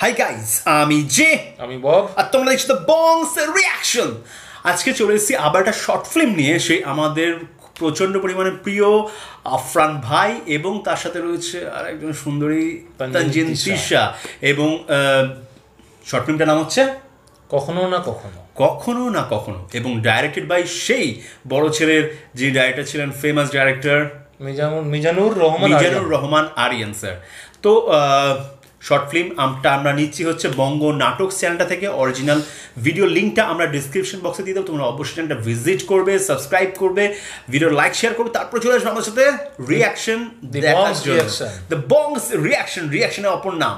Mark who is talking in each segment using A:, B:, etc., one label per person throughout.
A: High guys আমি জে আমি বব আর তোমরা দেখছো বংস রিয়াকশন আজকে চলে এসেছি আবার একটা শর্ট ফিল্ম নিয়ে সেই আমাদের প্রচন্ড পরিমাণে প্রিয় আফরান ভাই এবং তার সাথে রয়েছে আর একজন সুন্দরী তানজিন তিশা এবং শর্ট ফিল্মটার নাম হচ্ছে কখনো না কখনো কখনো না কখনো এবং ডাইরেক্টেড বাই সেই বড় ছেলের যে ডাইরেক্টর ছিলেন famous director Mizanur Rahman Mizanur Rahman Ariyan sir তো শর্ট ফিল্ম আমটা আমরা নিচ্ছি হচ্ছে বঙ্গ নাটক চ্যানেলটা থেকে অরিজিনাল ভিডিও লিঙ্কটা আমরা ডিসক্রিপশন বক্সে দিয়ে দেবো তোমরা অবশ্যই চ্যানেলটা ভিজিট করবে সাবস্ক্রাইব করবে ভিডিও লাইক শেয়ার করবে তারপর চলে আসবে আমার সাথে রিয়াকশন দেখার জন্য দ্য বংস রিয়াকশন রিয়াকশনের অপর নাম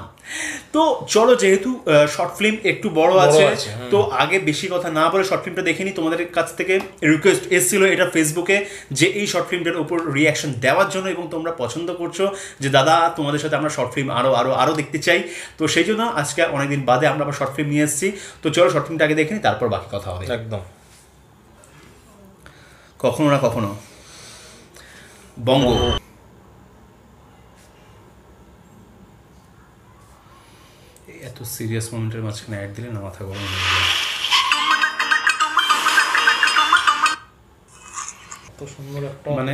A: তো চলো যেহেতু শর্ট ফিল্ম একটু বড় আছে হ্যাঁ। তো আগে বেশি কথা না বলে শর্ট ফিল্মটা দেখে তোমাদের কাছ থেকে রিকোয়েস্ট এসেছিল এটা ফেসবুকে যে এই শর্ট ফিল্মটার উপর রিয়াকশন দেওয়ার জন্য এবং তোমরা পছন্দ করছো যে দাদা তোমাদের সাথে আমরা শর্ট ফিল্ম আরও আরও আরও দেখতে চাই তো সেই জন্য আজকে অনেকদিন বাদে আমরা আবার শর্ট ফিল্ম নিয়ে এসেছি তো চলো শর্ট ফিল্মটা আগে দেখে নিই তারপর বাকি কথা হবে একদম কখনো না কখনো বঙ্গ এত সিরিয়াস মোমেন্টের মাঝখানে অ্যাড দিলে না মাথা গরম হয়ে যায় মানে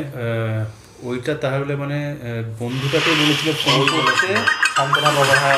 A: ওইটা তাহলে মানে বন্ধুটাকে বলেছিল ফোন করেছে সান্তনা বাবা হ্যাঁ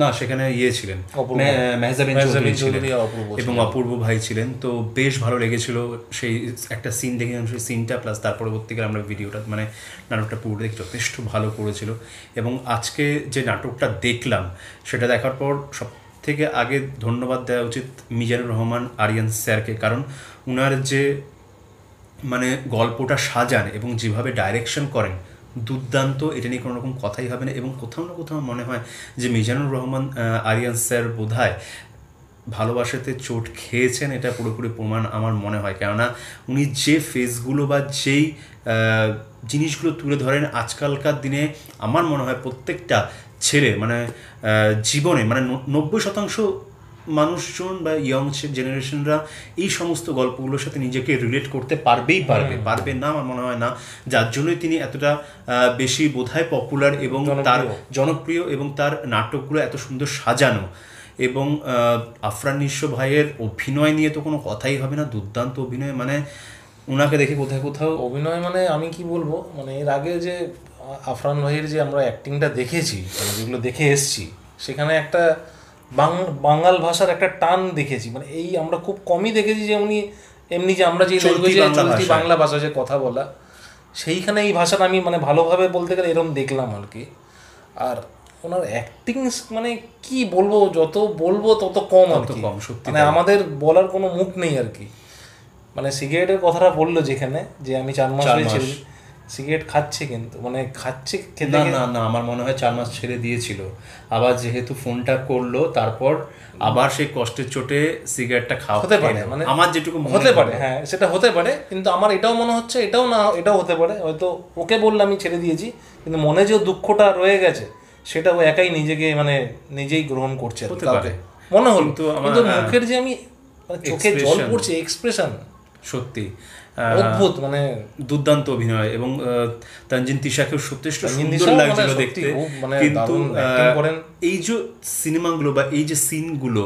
A: না সেখানে ইয়ে ছিলেন এবং অপূর্ব ভাই ছিলেন তো বেশ ভালো লেগেছিল সেই একটা সিন দেখে সেই সিনটা প্লাস তার পরবর্তীকালে আমরা ভিডিওটা মানে নাটকটা পুরো দেখে যথেষ্ট ভালো করেছিল এবং আজকে যে নাটকটা দেখলাম সেটা দেখার পর সব থেকে আগে ধন্যবাদ দেওয়া উচিত মিজানুর রহমান আরিয়ান স্যারকে কারণ উনার যে মানে গল্পটা সাজান এবং যেভাবে ডাইরেকশন করেন দুর্দান্ত এটা নিয়ে কোনো রকম কথাই হবে না এবং কোথাও না কোথাও মনে হয় যে মিজানুর রহমান আরিয়ান স্যার বোধহয় ভালোবাসাতে চোট খেয়েছেন এটা পুরোপুরি প্রমাণ আমার মনে হয় কেননা উনি যে ফেসগুলো বা যেই জিনিসগুলো তুলে ধরেন আজকালকার দিনে আমার মনে হয় প্রত্যেকটা ছেলে মানে জীবনে মানে নব্বই শতাংশ মানুষজন বা ইয়ং জেনারেশনরা এই সমস্ত গল্পগুলোর সাথে নিজেকে রিলেট করতে পারবেই পারবে পারবে না আমার মনে হয় না যার জন্যই তিনি এতটা বেশি বোধহয় পপুলার এবং তার জনপ্রিয় এবং তার নাটকগুলো এত সুন্দর সাজানো এবং আফরান নিঃস ভাইয়ের অভিনয় নিয়ে তো কোনো কথাই হবে না দুর্দান্ত অভিনয় মানে ওনাকে দেখে কোথায় কোথাও অভিনয় মানে আমি কি বলবো মানে এর আগে যে আফরান
B: ভাইয়ের যে আমরা অ্যাক্টিংটা দেখেছি মানে যেগুলো দেখে এসছি সেখানে একটা বাঙাল ভাষার একটা টান দেখেছি মানে এই আমরা খুব কমই দেখেছি যে উনি এমনি যে আমরা যে চলতি বাংলা ভাষা যে কথা বলা সেইখানে এই ভাষাটা আমি মানে ভালোভাবে বলতে গেলে এরকম দেখলাম আর কি আর ওনার অ্যাক্টিং মানে কি বলবো যত বলবো তত কম আর কি কম সত্যি মানে আমাদের বলার কোনো মুখ নেই আর কি মানে সিগারেটের কথাটা বললো যেখানে যে আমি চার মাস হয়েছিলাম সিগারেট খাচ্ছে কিন্তু মানে খাচ্ছে না
A: না না আমার মনে হয় চার মাস ছেড়ে দিয়েছিল আবার যেহেতু ফোনটা করলো তারপর আবার সেই কষ্টের চোটে সিগারেটটা খাওয়া হতে পারে মানে আমার যেটুকু হতে পারে হ্যাঁ সেটা হতে
B: পারে কিন্তু আমার এটাও মনে হচ্ছে এটাও না এটাও হতে পারে হয়তো ওকে বললে আমি ছেড়ে দিয়েছি কিন্তু মনে যে দুঃখটা রয়ে গেছে সেটা ও একাই নিজেকে মানে নিজেই গ্রহণ করছে মনে হল তো কিন্তু হ্যাঁ। মুখের যে আমি মানে চোখে জল পড়ছে এক্সপ্রেশন
A: সত্যি অদ্ভুত মানে দুর্দান্ত অভিনয় এবং তানজিন তিশাকেও সত্যেষ্ট সুন্দর লাগছিল মানে দেখতে মানে কিন্তু এই যে সিনেমাগুলো বা এই যে সিনগুলো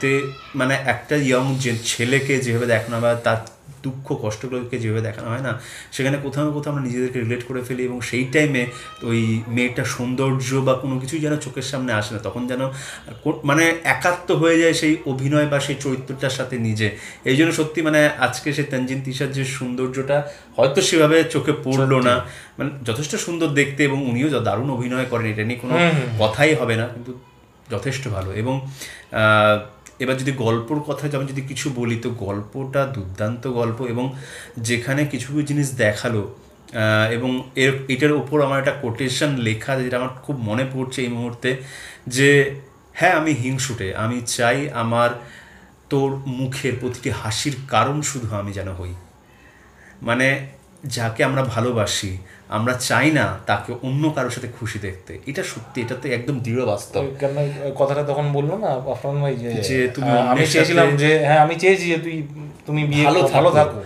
A: তে মানে একটা ইয়ং যে ছেলেকে যেভাবে দেখানো বা তার দুঃখ কষ্টগুলোকে যেভাবে দেখানো হয় না সেখানে কোথাও না কোথাও আমরা নিজেদেরকে রিলেট করে ফেলি এবং সেই টাইমে ওই মেয়েটার সৌন্দর্য বা কোনো কিছুই যেন চোখের সামনে আসে না তখন যেন মানে একাত্ম হয়ে যায় সেই অভিনয় বা সেই চরিত্রটার সাথে নিজে এই জন্য সত্যি মানে আজকে সে তঞ্জিন তিশার যে সৌন্দর্যটা হয়তো সেভাবে চোখে পড়লো না মানে যথেষ্ট সুন্দর দেখতে এবং উনিও দারুণ অভিনয় করেন এটা নিয়ে কোনো কথাই হবে না কিন্তু যথেষ্ট ভালো এবং এবার যদি গল্পর কথা যেমন যদি কিছু বলি তো গল্পটা দুর্দান্ত গল্প এবং যেখানে কিছু কিছু জিনিস দেখালো এবং এর এটার ওপর আমার একটা কোটেশন লেখা যেটা আমার খুব মনে পড়ছে এই মুহূর্তে যে হ্যাঁ আমি হিংসুটে আমি চাই আমার তোর মুখের প্রতিটি হাসির কারণ শুধু আমি যেন হই মানে যাকে আমরা ভালোবাসি আমরা চাই না তাকে অন্য কারোর সাথে খুশি দেখতে এটা সত্যি এটা তো একদম দৃঢ় বাস্তব কথাটা তখন বললো না
B: আফরান ভাই যে তুমি হ্যাঁ, আমি চেয়েছিলাম যে হ্যাঁ আমি চেয়েছি যে তুই তুমি বিয়ে ভালো ভালো থাকো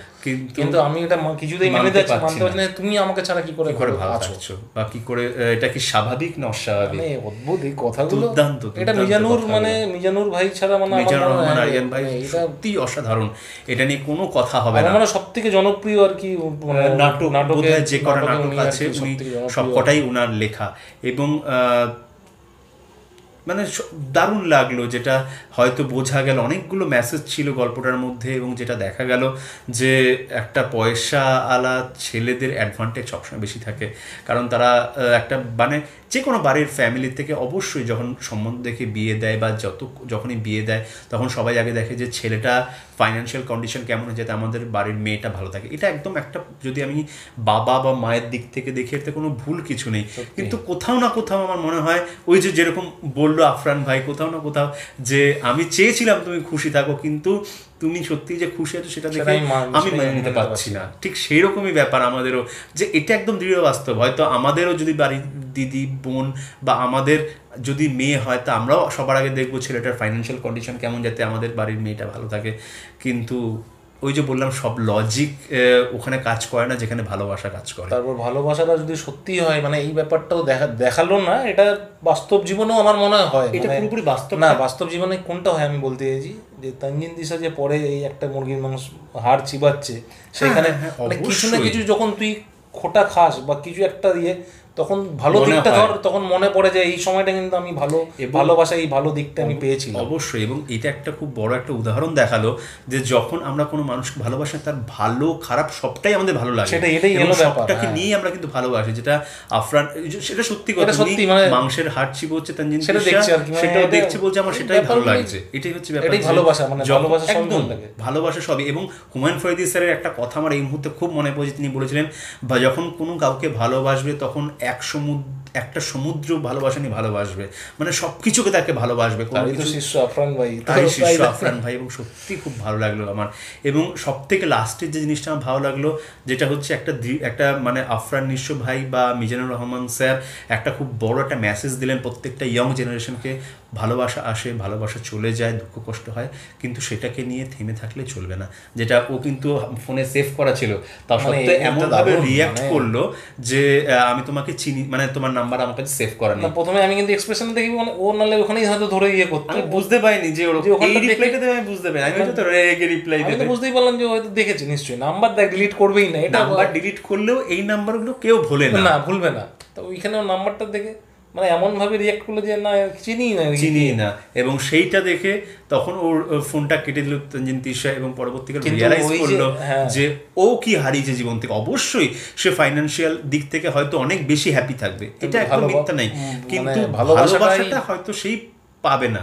B: কিন্তু আমি এটা কিছুতেই মেনে দিতে মানতে পারছি না তুমি আমাকে ছাড়া কি করে করে ভালো আছো
A: বা কি করে এটা কি স্বাভাবিক না অস্বাভাবিক মানে অদ্ভুত এই কথাগুলো দুর্দান্ত এটা মিজানুর মানে মিজানুর ভাই ছাড়া মানে মিজানুর রহমান আরিয়ান ভাই মানে সত্যি অসাধারণ এটা নিয়ে কোনো কথা হবে না মানে সবথেকে জনপ্রিয় আর কি মানে মানে নাটক নাটকে যে কটা নাটক আছে উনি সবকটাই ওনার লেখা এবং মানে দারুণ লাগলো যেটা হয়তো বোঝা গেল অনেকগুলো মেসেজ ছিল গল্পটার মধ্যে এবং যেটা দেখা গেল যে একটা পয়সা আলা ছেলেদের অ্যাডভান্টেজ সবসময় বেশি থাকে কারণ তারা একটা মানে যে কোনো বাড়ির ফ্যামিলির থেকে অবশ্যই যখন সম্বন্ধ দেখে বিয়ে দেয় বা যত যখনই বিয়ে দেয় তখন সবাই আগে দেখে যে ছেলেটা ফাইন্যান্সিয়াল কন্ডিশন কেমন যাতে আমাদের বাড়ির মেয়েটা ভালো থাকে এটা একদম একটা যদি আমি বাবা বা মায়ের দিক থেকে দেখি এতে কোনো ভুল কিছু নেই কিন্তু কোথাও না কোথাও আমার মনে হয় ওই যে যেরকম বল বলল আফরান ভাই কোথাও না কোথাও যে আমি চেয়েছিলাম তুমি খুশি থাকো কিন্তু তুমি সত্যি যে খুশি আছো সেটা দেখে আমি মেনে নিতে পারছি না ঠিক সেই রকমই ব্যাপার আমাদেরও যে এটা একদম দৃঢ় বাস্তব হয়তো আমাদেরও যদি বাড়ি দিদি বোন বা আমাদের যদি মেয়ে হয় তা আমরাও সবার আগে দেখবো ছেলেটার ফাইন্যান্সিয়াল কন্ডিশন কেমন যাতে আমাদের বাড়ির মেয়েটা ভালো থাকে কিন্তু ওই যে বললাম সব লজিক ওখানে কাজ করে না যেখানে ভালোবাসা কাজ করে তারপর ভালোবাসাটা যদি সত্যি হয় মানে এই
B: ব্যাপারটাও দেখা দেখালো না এটা বাস্তব জীবনেও আমার মনে হয় এটা মানে পুরোপুরি বাস্তব না বাস্তব জীবনে কোনটা হয় আমি বলতে চাইছি যে তঞ্জিন দিশা যে পরে এই একটা মুরগির মাংস হার চিবাচ্ছে হ্যাঁ, সেখানে হ্যাঁ, হ্যাঁ, মানে কিছু না কিছু যখন তুই খোটা খাস বা কিছু একটা দিয়ে তখন ভালো দিকটা ধর
A: তখন মনে পড়ে যে এই সময়টা কিন্তু আমি ভালো ভালোবাসা এই ভালো দিকটা আমি পেয়েছিলাম অবশ্যই এবং এটা একটা খুব বড় একটা উদাহরণ দেখালো যে যখন আমরা কোনো মানুষকে ভালোবাসি তার ভালো খারাপ সবটাই আমাদের ভালো লাগে সেটা এটাই হলো ব্যাপারটাকে হ্যাঁ। নিয়ে আমরা কিন্তু ভালোবাসি যেটা আফরান সেটা সত্যি কথা সত্যি মানে মাংসের হাড়ছি বলছে তার জিনিস সেটা দেখছে আর কি মানে সেটা দেখছে বলছে আমার সেটাই ভালো লাগছে এটাই হচ্ছে ব্যাপার এটাই ভালোবাসা মানে ভালোবাসা সব ভালো লাগে ভালোবাসা সবই এবং হুমায়ুন ফরিদি স্যারের একটা কথা আমার এই মুহূর্তে খুব মনে পড়ছে তিনি বলেছিলেন বা যখন কোনো কাউকে ভালোবাসবে তখন এক সমুদ্র একটা সমুদ্র ভালোবাসেনি ভালোবাসবে মানে সব কিছুকে তাকে ভালোবাসবে আফরান ভাই তাই শিষ্য আফরান ভাই এবং সত্যি খুব ভালো লাগলো আমার এবং সব থেকে লাস্টের যে জিনিসটা আমার ভালো লাগলো যেটা হচ্ছে একটা একটা মানে আফরান নিঃস্ব ভাই বা মিজানুর রহমান স্যার একটা খুব বড় একটা মেসেজ দিলেন প্রত্যেকটা ইয়ং জেনারেশনকে ভালোবাসা আসে ভালোবাসা চলে যায় দুঃখ কষ্ট হয় কিন্তু সেটাকে নিয়ে থেমে থাকলে চলবে না যেটা ও কিন্তু ফোনে সেভ করা ছিল তা মানে সত্ত্বেও এমনভাবে রিয়্যাক্ট মানে করলো যে আমি তোমাকে চিনি মানে তোমার নাম্বার আমার কাছে সেভ
B: প্রথমে আমি কিন্তু এক্সপ্রেশন দেখি ও নালে ওখানেই হয়তো ধরে ইয়ে করতে আমি বুঝতে পাইনি যে ওরকম এই রিপ্লাইটা দেবে আমি বুঝতে পারি আমি হয়তো রেগে রিপ্লাই দেবে আমি বুঝতেই পারলাম যে হয়তো দেখেছি নিশ্চয়ই নাম্বার দেখ ডিলিট করবেই না এটা নাম্বার ডিলিট করলেও এই নাম্বারগুলো কেউ ভোলে না না ভুলবে না তো ওইখানে
A: নাম্বারটা দেখে মানে ভাবে রিয়েক্ট করলো যে না চিনি না চিনি না এবং সেইটা দেখে তখন ওর ফোনটা কেটে দিল তঞ্জিন তিশা এবং পরবর্তীকালে রিয়ালাইজ করলো হ্যাঁ। যে ও কি হারিয়েছে জীবন থেকে অবশ্যই সে ফাইন্যান্সিয়াল দিক থেকে হয়তো অনেক বেশি হ্যাপি থাকবে এটা একদম মিথ্যা নাই কিন্তু মানে ভালোবাসাটা হয়তো সেই পাবে না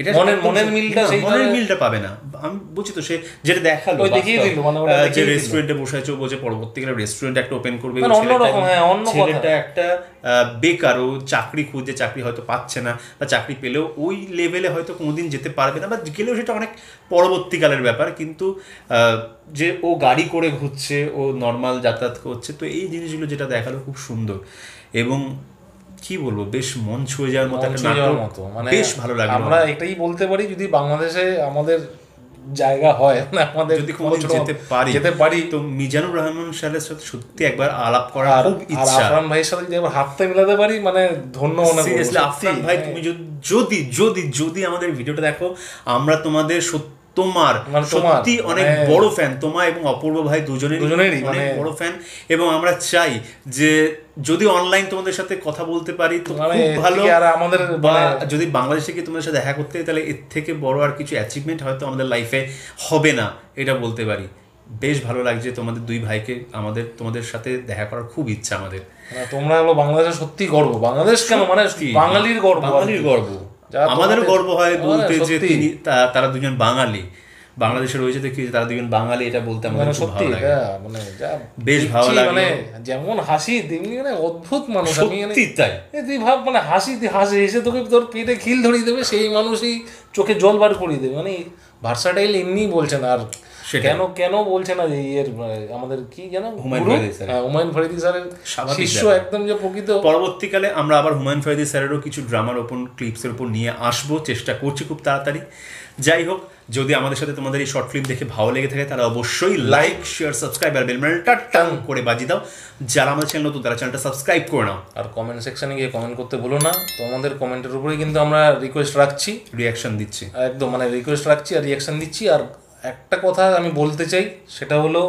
A: এটা মনের মনের মিলটা মনের মিলটা পাবে না আমি বলছি তো সে যেটা দেখালো ওই দেখিয়ে দিল মানে যে রেস্টুরেন্টে বসে আছে বলছে পরবর্তীকালে রেস্টুরেন্ট একটা ওপেন করবে মানে অন্যরকম হ্যাঁ অন্য ছেলেটা একটা বেকার ও চাকরি খুঁজে চাকরি হয়তো পাচ্ছে না বা চাকরি পেলেও ওই লেভেলে হয়তো কোনোদিন যেতে পারবে না বা গেলেও সেটা অনেক পরবর্তীকালের ব্যাপার কিন্তু যে ও গাড়ি করে ঘুরছে ও নর্মাল যাতায়াত করছে তো এই জিনিসগুলো যেটা দেখালো খুব সুন্দর এবং কি বলবো বেশ মন ছুঁয়ে যাওয়ার মতো একটা নাটক মতো মানে বেশ ভালো লাগে আমরা
B: এটাই বলতে পারি যদি বাংলাদেশে আমাদের জায়গা হয় আমাদের যদি কোনো যেতে পারি যেতে
A: পারি তো মিজানুর রহমান সাহেবের সাথে সত্যি একবার আলাপ করা খুব ইচ্ছা আফরান ভাইয়ের সাথে যদি একবার হাতটা মিলাতে পারি মানে ধন্য মনে আফরান ভাই তুমি হ্যাঁ। যদি যদি যদি আমাদের ভিডিওটা দেখো আমরা তোমাদের সত্যি মানে তোমার সত্যি মানে অনেক বড় ফ্যান তোমা এবং অপূর্ব ভাই দুজনের দুজনেরই অনেক মানে বড় ফ্যান এবং আমরা চাই যে যদি অনলাইন তোমাদের সাথে কথা বলতে পারি তো খুব ভালো আর আমাদের বা যদি বাংলাদেশে কি তোমাদের সাথে দেখা করতে তাহলে এর থেকে বড় আর কিছু অ্যাচিভমেন্ট হয়তো আমাদের লাইফে হবে না এটা বলতে পারি বেশ ভালো লাগছে তোমাদের দুই ভাইকে আমাদের তোমাদের সাথে দেখা করার খুব ইচ্ছা আমাদের তোমরা হলো বাংলাদেশের সত্যি গর্ব বাংলাদেশ কেন মানে বাঙালির গর্ব বাঙালির গর্ব আমাদের গর্ব হয় হ্যাঁ, বলতে যে তিনি তারা দুজন বাঙালি বাংলাদেশে রয়েছে দেখি তারা দুজন বাঙালি এটা বলতে আমাদের মানে সত্যি হ্যাঁ, মানে যা বেশ ভালো লাগে মানে
B: যেমন হাসি তেমনি মানে অদ্ভুত মানুষ আমি মানে তাই তুই ভাব মানে হাসি তুই হাসি এসে তোকে তোর পেটে খিল ধরিয়ে দেবে সেই মানুষই চোখে জল বার করিয়ে দেবে মানে ভার্সাটাইল এমনি বলছেন আর কেন কেন বলছে না যে ইয়ের আমাদের কি যেন হুমায়ুন ফরিদি স্যার হ্যাঁ, হুমায়ুন ফরিদি স্যারের শিষ্য
A: একদম যে প্রকৃত পরবর্তীকালে আমরা আবার হুমায়ুন ফরিদি স্যারেরও কিছু ড্রামার ওপর ক্লিপসের ওপর নিয়ে আসবো চেষ্টা করছি খুব তাড়াতাড়ি যাই হোক যদি আমাদের সাথে তোমাদের এই শর্ট ফিল্ম দেখে ভালো লেগে থাকে তাহলে অবশ্যই লাইক শেয়ার সাবস্ক্রাইব আর বেলবেলটা টাং করে বাজি দাও যারা আমাদের চ্যানেল নতুন তারা চ্যানেলটা সাবস্ক্রাইব করে নাও আর কমেন্ট সেকশনে গিয়ে কমেন্ট করতে বলো না তোমাদের কমেন্টের উপরেই কিন্তু আমরা রিকোয়েস্ট রাখছি রিয়াকশন
B: দিচ্ছি একদম মানে রিকোয়েস্ট রাখছি আর রিয়াকশন দিচ্ছি আর একটা কথা আমি বলতে চাই সেটা হলো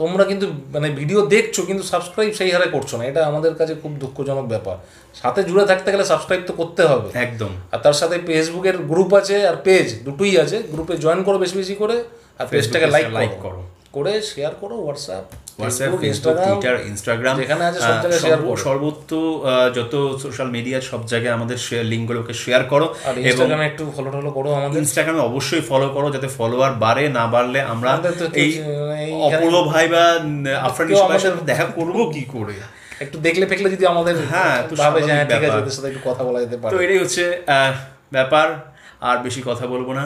B: তোমরা কিন্তু মানে ভিডিও দেখছো কিন্তু সাবস্ক্রাইব সেই হারে করছো না এটা আমাদের কাছে খুব দুঃখজনক ব্যাপার সাথে জুড়ে থাকতে গেলে সাবস্ক্রাইব তো করতে হবে একদম আর তার সাথে ফেসবুকের গ্রুপ আছে আর পেজ দুটোই আছে গ্রুপে জয়েন করো বেশি বেশি করে আর পেজটাকে লাইক করো করে শেয়ার করো হোয়াটসঅ্যাপ হোয়াটসঅ্যাপ টুইটার ইনস্টাগ্রাম যেখানে আছে সব জায়গায় শেয়ার করো
A: সর্বত্র যত সোশ্যাল মিডিয়া সব জায়গায় আমাদের লিঙ্কগুলোকে শেয়ার করো এবং একটু ফলো টলো করো আমাদের ইনস্টাগ্রামে অবশ্যই ফলো করো যাতে ফলোয়ার বাড়ে না বাড়লে আমরা এই অপূর্ব ভাই বা দেখা করবো কি করে একটু দেখলে ফেকলে যদি আমাদের হ্যাঁ ভাবে যায় হ্যাঁ, ঠিক আছে
B: সাথে একটু কথা বলা যেতে পারে তো
A: এটাই হচ্ছে ব্যাপার আর বেশি কথা বলবো না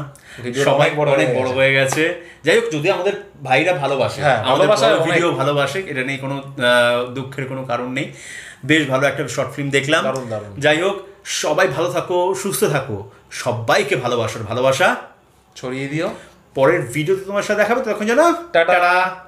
A: সবাই অনেক বড় হয়ে গেছে যাই হোক যদি আমাদের ভাইরা ভালোবাসে হ্যাঁ, ভালোবাসা ভিডিও ভালোবাসে এটা নিয়ে কোনো দুঃখের কোনো কারণ নেই বেশ ভালো একটা শর্ট ফিল্ম দেখলাম যাই হোক সবাই ভালো থাকো সুস্থ থাকো সবাইকে ভালোবাসার ভালোবাসা ছড়িয়ে দিও পরের ভিডিওতে তোমার সাথে দেখাবে তখন যেন টাটা